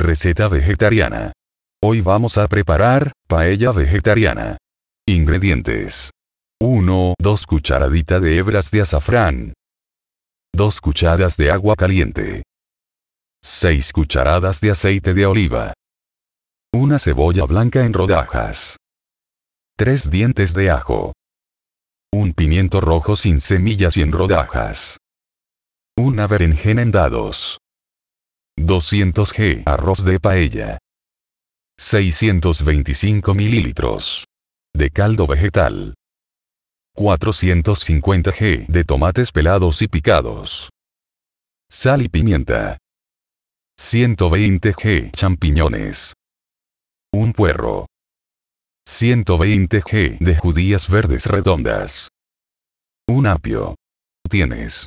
Receta vegetariana. Hoy vamos a preparar paella vegetariana. Ingredientes. 1. 2 cucharaditas de hebras de azafrán. 2 cucharadas de agua caliente. 6 cucharadas de aceite de oliva. Una cebolla blanca en rodajas. 3 dientes de ajo. Un pimiento rojo sin semillas y en rodajas. Una berenjena en dados. 200 g arroz de paella. 625 mililitros de caldo vegetal. 450 g de tomates pelados y picados. Sal y pimienta. 120 g champiñones. Un puerro. 120 g de judías verdes redondas. Un apio. Tienes.